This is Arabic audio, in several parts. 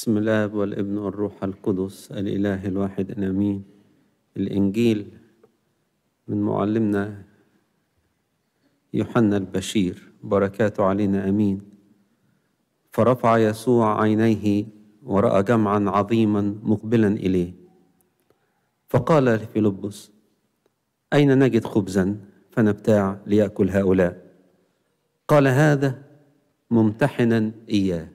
بسم الاب والابن والروح القدس الاله الواحد امين الانجيل من معلمنا يوحنا البشير بركاته علينا امين فرفع يسوع عينيه وراى جمعا عظيما مقبلا اليه فقال لفيلبس اين نجد خبزا فنبتاع لياكل هؤلاء قال هذا ممتحنا اياه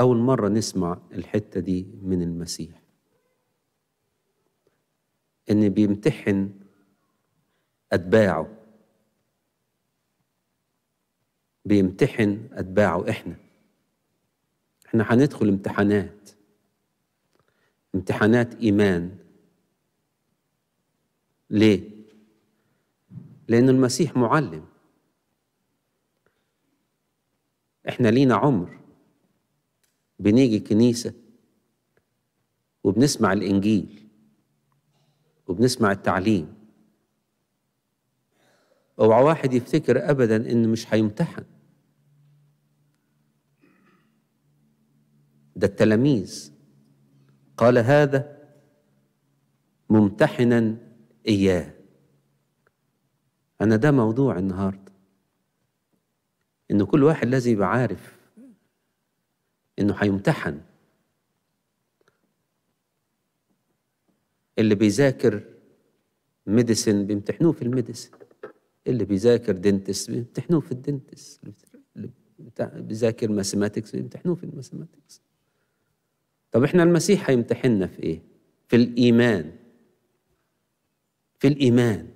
أول مرة نسمع الحتة دي من المسيح إن بيمتحن أتباعه بيمتحن أتباعه إحنا إحنا هندخل امتحانات امتحانات إيمان ليه؟ لأن المسيح معلم إحنا لينا عمر بنيجي كنيسة وبنسمع الإنجيل وبنسمع التعليم اوعى واحد يفتكر أبدا إن مش هيمتحن ده التلاميذ قال هذا ممتحنا إياه أنا ده موضوع النهاردة إن كل واحد لازم يبقى عارف انه هيمتحن اللي بيذاكر ميديسن بيمتحنوه في الميديسن اللي بيذاكر دنتس بيمتحنوه في الدنتس اللي بيذاكر ماثيماتكس بيمتحنوه في الماثيماتكس طب احنا المسيح هيمتحننا في ايه في الايمان في الايمان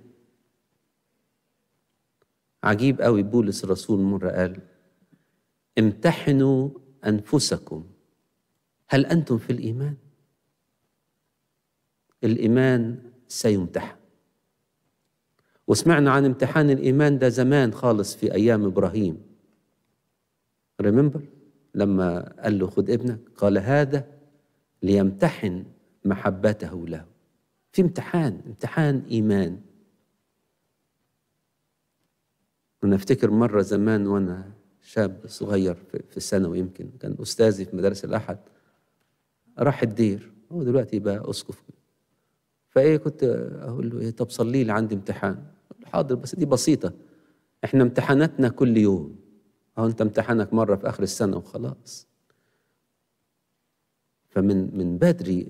عجيب قوي بولس الرسول مره قال امتحنوا أنفسكم هل أنتم في الإيمان؟ الإيمان سيمتحن وسمعنا عن امتحان الإيمان ده زمان خالص في أيام إبراهيم ريمبر لما قال له خد ابنك قال هذا ليمتحن محبته له في امتحان امتحان إيمان أنا أفتكر مرة زمان وأنا شاب صغير في الثانوي يمكن كان أستاذي في مدارس الأحد راح الدير هو دلوقتي بقى أسقف فإيه كنت أقول له إيه طب صلي لي عندي امتحان حاضر بس دي بسيطة إحنا امتحاناتنا كل يوم أهو أنت امتحانك مرة في آخر السنة وخلاص فمن من بدري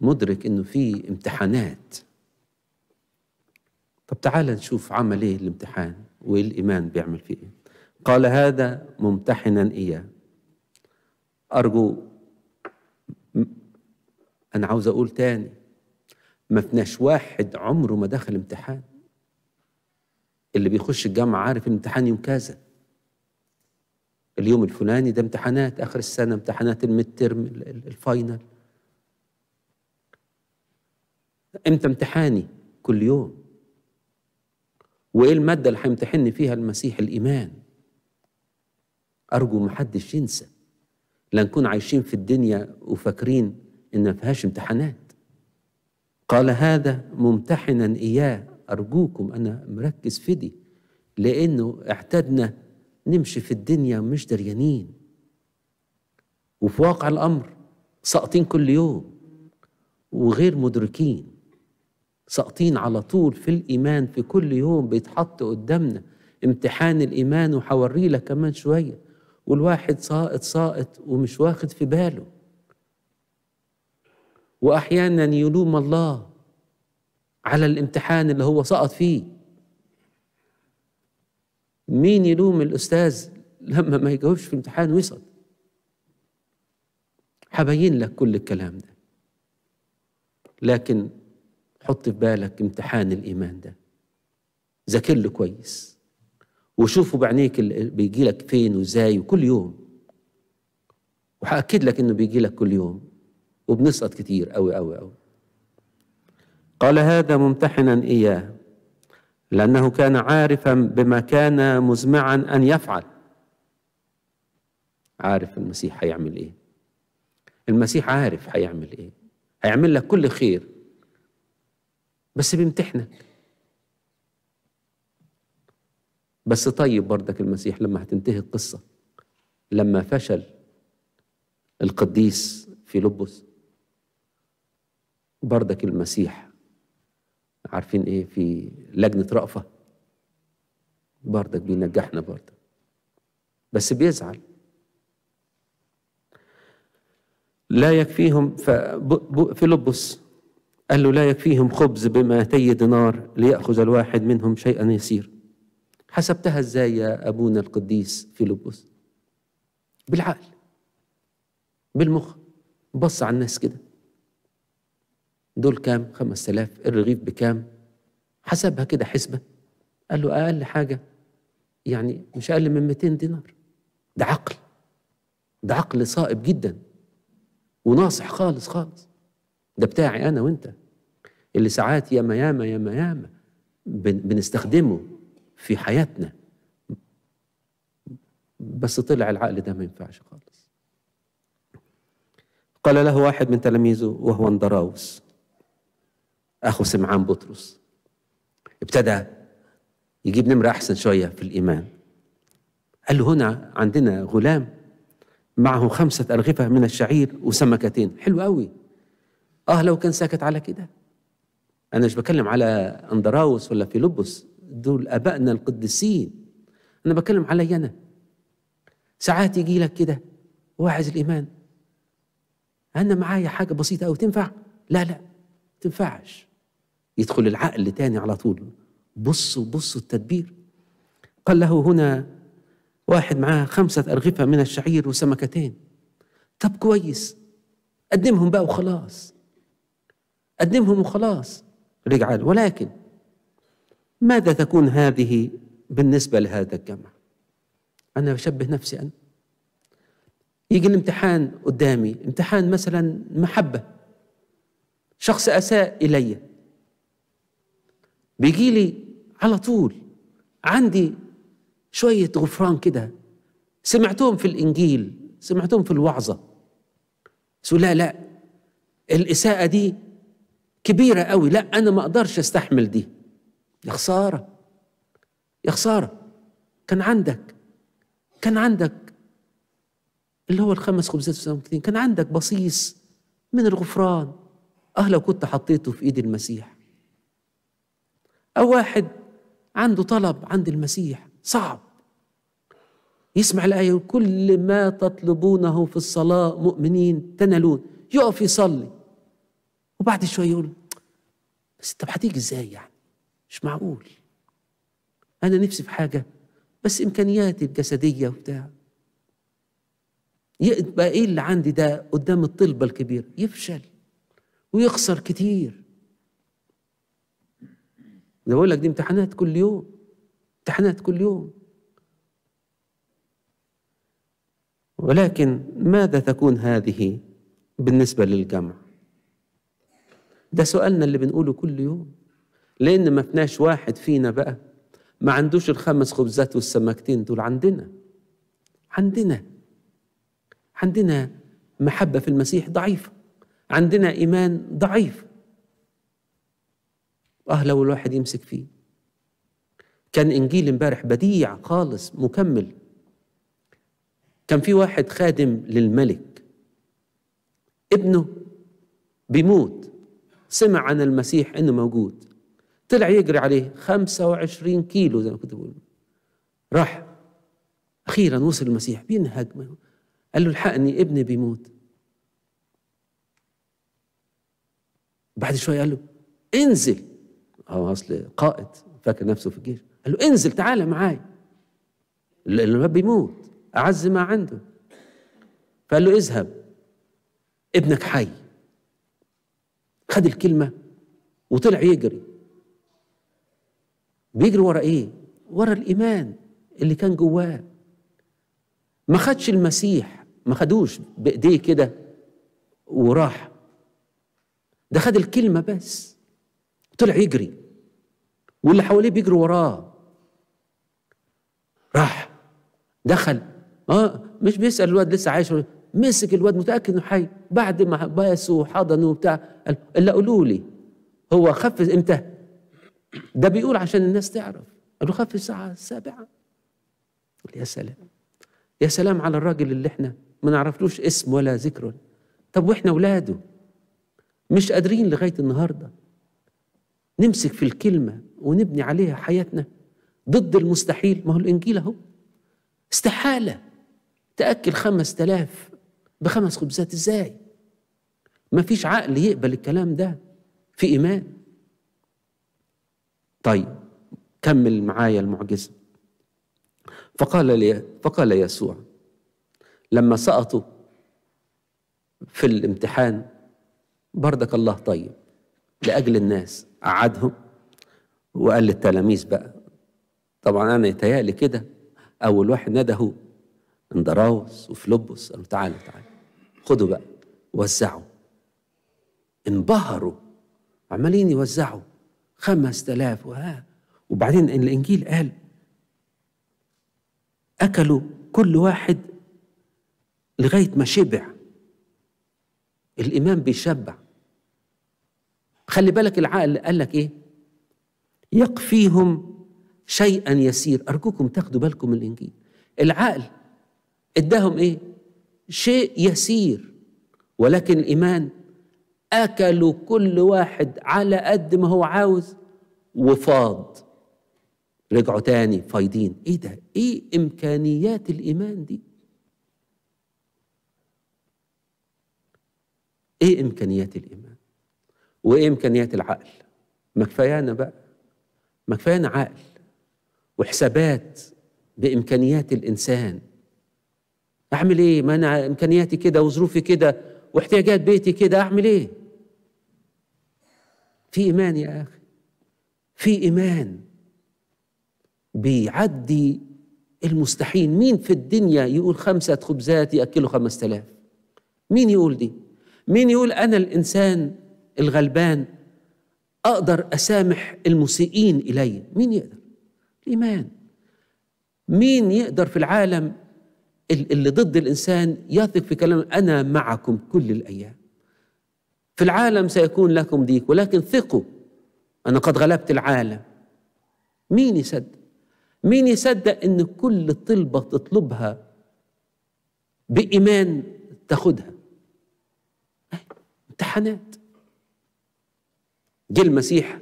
مدرك إنه في امتحانات طب تعال نشوف عمل إيه الامتحان والإيمان بيعمل فيه إيه قال هذا ممتحنا إياه أرجو أنا عاوز أقول تاني ما فيناش واحد عمره ما دخل امتحان اللي بيخش الجامعة عارف الامتحان يوم كذا اليوم الفلاني ده امتحانات آخر السنة امتحانات الميد الفاينل امتى امتحاني كل يوم وايه المادة اللي هيمتحني فيها المسيح الإيمان أرجو محدش ينسى لنكون عايشين في الدنيا وفاكرين إن ما فيهاش امتحانات قال هذا ممتحنا إياه أرجوكم أنا مركز في دي لأنه اعتدنا نمشي في الدنيا مش دريانين وفي واقع الأمر ساقطين كل يوم وغير مدركين ساقطين على طول في الإيمان في كل يوم بيتحط قدامنا امتحان الإيمان وحوريه لك كمان شوية والواحد ساقط ساقط ومش واخد في باله واحيانا يلوم الله على الامتحان اللي هو سقط فيه مين يلوم الاستاذ لما ما يجاوبش في الامتحان ويسقط حبين لك كل الكلام ده لكن حط في بالك امتحان الايمان ده ذاكر له كويس وشوفوا بعينيك بيجي لك فين وازاي وكل يوم وحأكد لك انه بيجي لك كل يوم وبنسقط كتير قوي قوي قوي قال هذا ممتحنا اياه لانه كان عارفا بما كان مزمعا ان يفعل عارف المسيح هيعمل ايه المسيح عارف هيعمل ايه هيعمل لك كل خير بس بيمتحنك بس طيب بردك المسيح لما هتنتهي القصة لما فشل القديس في لبس بردك المسيح عارفين ايه في لجنة رأفة بردك بينجحنا بردك بس بيزعل لا يكفيهم فيلبس قال له لا يكفيهم خبز بمائتي دينار ليأخذ الواحد منهم شيئا يسير حسبتها ازاي يا ابونا القديس فيلبس بالعقل بالمخ بص على الناس كده دول كام خمس آلاف الرغيف بكام حسبها كده حسبة قال له أقل حاجة يعني مش أقل من 200 دينار ده عقل ده عقل صائب جدا وناصح خالص خالص ده بتاعي أنا وأنت اللي ساعات ياما ياما ياما ياما بنستخدمه في حياتنا بس طلع العقل ده ما ينفعش خالص قال له واحد من تلاميذه وهو اندراوس اخو سمعان بطرس ابتدى يجيب نمره احسن شويه في الايمان قال له هنا عندنا غلام معه خمسة أرغفة من الشعير وسمكتين حلو قوي آه لو كان ساكت على كده أنا مش بتكلم على أندراوس ولا فيلبس دول ابائنا القديسين انا بتكلم علي انا ساعات يجي لك كده واعز الايمان انا معايا حاجه بسيطه او تنفع لا لا تنفعش يدخل العقل تاني على طول بصوا بصوا التدبير قال له هنا واحد معاه خمسة أرغفة من الشعير وسمكتين طب كويس قدمهم بقى وخلاص قدمهم وخلاص رجع ولكن ماذا تكون هذه بالنسبة لهذا الجمع أنا بشبه نفسي أنا يجي الامتحان قدامي امتحان مثلا محبة شخص أساء إلي بيجي لي على طول عندي شوية غفران كده سمعتهم في الإنجيل سمعتهم في الوعظة سو لا لا الإساءة دي كبيرة قوي لا أنا ما أقدرش أستحمل دي يا خسارة يا خسارة كان عندك كان عندك اللي هو الخمس خبزات وسبع كان عندك بصيص من الغفران اه لو كنت حطيته في ايد المسيح او واحد عنده طلب عند المسيح صعب يسمع الآية كل ما تطلبونه في الصلاة مؤمنين تنالون يقف يصلي وبعد شوية يقول بس طب هتيجي ازاي يعني مش معقول أنا نفسي في حاجة بس إمكانياتي الجسدية وبتاع يبقى إيه اللي عندي ده قدام الطلبة الكبيرة يفشل ويخسر كتير انا بقول لك دي امتحانات كل يوم امتحانات كل يوم ولكن ماذا تكون هذه بالنسبة للجمع ده سؤالنا اللي بنقوله كل يوم لأن ما فيناش واحد فينا بقى ما عندوش الخمس خبزات والسمكتين دول عندنا عندنا عندنا محبة في المسيح ضعيفة عندنا إيمان ضعيف أه لو الواحد يمسك فيه كان إنجيل امبارح بديع خالص مكمل كان في واحد خادم للملك ابنه بيموت سمع عن المسيح انه موجود طلع يجري عليه 25 كيلو زي ما كنت بقول راح اخيرا وصل المسيح بين هجمه قال له الحقني ابني بيموت بعد شويه قال له انزل هو اصل قائد فاكر نفسه في الجيش قال له انزل تعالى معاي لانه ما بيموت اعز ما عنده فقال له اذهب ابنك حي خد الكلمه وطلع يجري بيجري ورا ايه ورا الايمان اللي كان جواه ما خدش المسيح ما خدوش بايديه كده وراح ده خد الكلمه بس طلع يجري واللي حواليه بيجري وراه راح دخل اه مش بيسال الواد لسه عايش مسك الواد متاكد انه حي بعد ما باسوا وحضنوا وبتاع قال اللي قولوا لي هو خف امتى ده بيقول عشان الناس تعرف خاف في الساعة السابعة يا سلام يا سلام على الراجل اللي احنا ما نعرفلوش اسم ولا ذكر طب واحنا ولاده مش قادرين لغاية النهاردة نمسك في الكلمة ونبني عليها حياتنا ضد المستحيل ما هو الإنجيل أهو استحالة تأكل خمس تلاف بخمس خبزات إزاي ما فيش عقل يقبل الكلام ده في إيمان طيب كمل معايا المعجزة فقال لي فقال يسوع لما سقطوا في الامتحان بردك الله طيب لأجل الناس قعدهم وقال للتلاميذ بقى طبعا أنا يتهيألي كده أول واحد نادى هو اندراوس وفلوبوس قالوا تعالوا تعالوا خدوا بقى وزعوا انبهروا عمالين يوزعوا 5000 وها وبعدين الانجيل قال اكلوا كل واحد لغايه ما شبع الامام بيشبع خلي بالك العقل قال لك ايه يكفيهم شيئا يسير ارجوكم تاخدوا بالكم من الانجيل العقل اداهم ايه شيء يسير ولكن الايمان أكلوا كل واحد على قد ما هو عاوز وفاض رجعوا تاني فايضين ايه ده ايه امكانيات الايمان دي ايه امكانيات الايمان وايه امكانيات العقل ما كفايانا بقى ما كفايانا عقل وحسابات بامكانيات الانسان اعمل ايه ما انا امكانياتي كده وظروفي كده واحتياجات بيتي كده اعمل ايه في إيمان يا أخي في إيمان بيعدي المستحيل مين في الدنيا يقول خمسة خبزات يأكلوا خمسة آلاف مين يقول دي مين يقول أنا الإنسان الغلبان أقدر أسامح المسيئين إلي مين يقدر الإيمان مين يقدر في العالم اللي ضد الإنسان يثق في كلام أنا معكم كل الأيام في العالم سيكون لكم ضيق ولكن ثقوا أنا قد غلبت العالم مين يصدق مين يصدق أن كل طلبة تطلبها بإيمان تاخدها امتحانات جه المسيح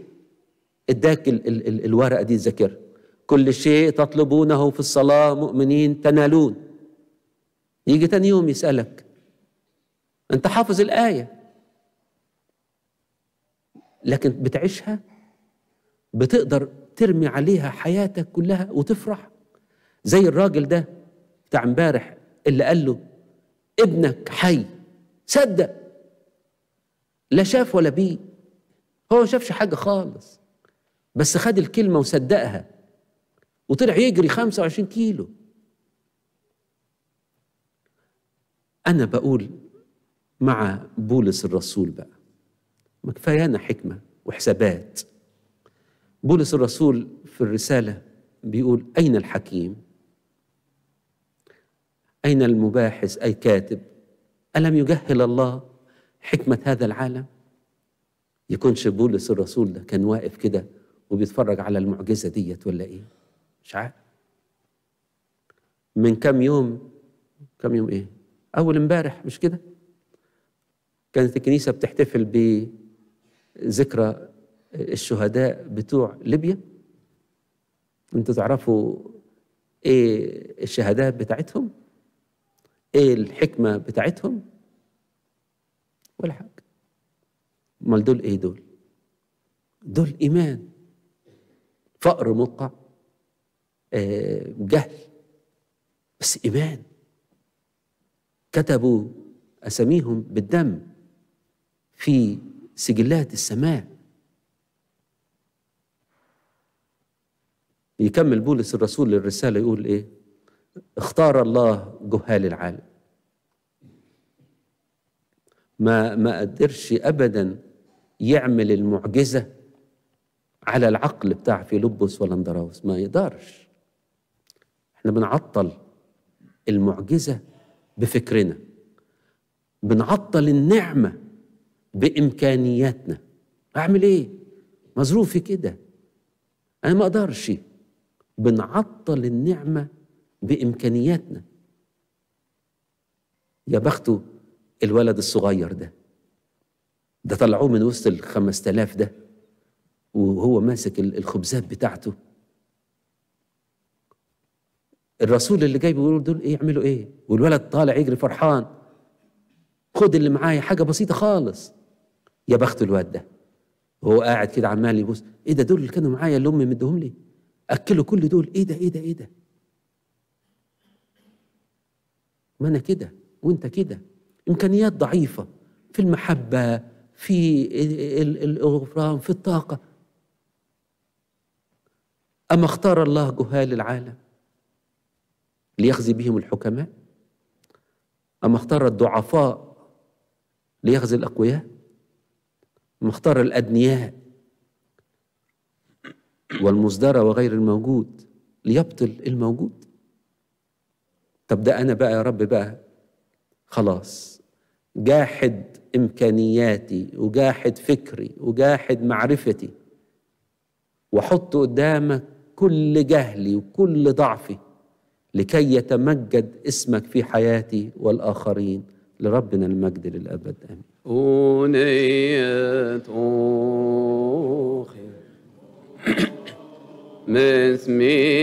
اداك ال ال ال الورقة دي الذاكرة كل شيء تطلبونه في الصلاة مؤمنين تنالون يجي تاني يوم يسألك انت حافظ الآية لكن بتعيشها بتقدر ترمي عليها حياتك كلها وتفرح زي الراجل ده بتاع امبارح اللي قال له ابنك حي صدق لا شاف ولا بيه هو ما شافش حاجه خالص بس خد الكلمه وصدقها وطلع يجري 25 كيلو انا بقول مع بولس الرسول بقى ما كفايانا حكمة وحسابات بولس الرسول في الرسالة بيقول أين الحكيم أين المباحث أي كاتب ألم يجهل الله حكمة هذا العالم يكونش بولس الرسول ده كان واقف كده وبيتفرج على المعجزة ديت ولا إيه مش عارف من كام يوم كام يوم إيه أول امبارح مش كده كانت الكنيسة بتحتفل ب ذكرى الشهداء بتوع ليبيا انتوا تعرفوا ايه الشهادات بتاعتهم ايه الحكمه بتاعتهم ولا حاجه امال دول ايه دول دول ايمان فقر مطلع آه جهل بس ايمان كتبوا اساميهم بالدم في سجلات السماء يكمل بولس الرسول للرسالة يقول إيه اختار الله جهال العالم ما ما قدرش أبدا يعمل المعجزة على العقل بتاع فيلبس ولا اندراوس ما يقدرش احنا بنعطل المعجزة بفكرنا بنعطل النعمة بامكانياتنا اعمل ايه مظروفي كده انا ما اقدرش بنعطل النعمه بامكانياتنا يا بخته الولد الصغير ده ده طلعوه من وسط الخمس تلاف ده وهو ماسك الخبزات بتاعته الرسول اللي جاي بيقول دول ايه يعملوا ايه والولد طالع يجري فرحان خد اللي معايا حاجه بسيطه خالص يا بخت الواد ده وهو قاعد كده عمال يبص ايه ده دول اللي كانوا معايا اللي امي مديهم لي اكلوا كل دول ايه ده ايه ده ايه ده ما انا كده وانت كده امكانيات ضعيفه في المحبه في الغفران في الطاقه اما اختار الله جهال العالم ليخزي بهم الحكماء أما اختار الضعفاء ليخزي الأقوياء مختار الأدنياء والمصدرة وغير الموجود ليبطل الموجود طب ده أنا بقى يا رب بقى خلاص جاحد إمكانياتي وجاحد فكري وجاحد معرفتي وحط قدامك كل جهلي وكل ضعفي لكي يتمجد اسمك في حياتي والآخرين لربنا المجد للأبد آمين أنية خير مسمي